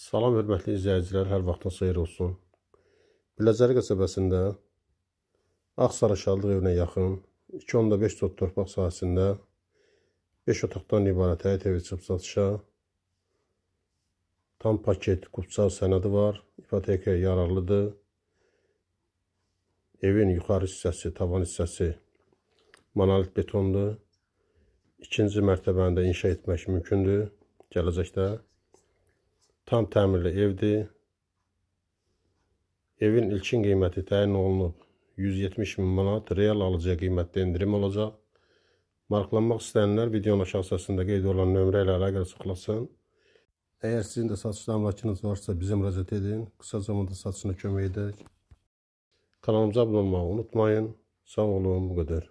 Salam hörmətli izləyicilər, hər vaxtınız xeyir olsun. Biləcəri qəsəbəsində Ağsara Şadlıq evinə yaxın 2.5 tot torpaq sahəsində 5 otaqdan ibarət həyət evi çıxıb satışa tam paket qupsal sənədi var, ipoteka yararlıdır. Evin yuxarı hissəsi, tavan hissəsi monolit betondur. İkinci mərtəbəni də inşa etmək mümkündür gələcəkdə. Tam təmirli evdir. Evin ilkin qiyməti təyin olunub. 170 min manat real alıcıya qiymətdə endirim olacaq. Marklanmaq istəyənlər videonun aşağı səsində qeyd olan nömrə ilə əlaqəli sıxlasın. Əgər sizin də satışda əmlakınız varsa bizə müraciət edin. Qısa zamanda satışına kömək edək. Kanalımıza abunə olmağı unutmayın. Sağ olun, bu qədər.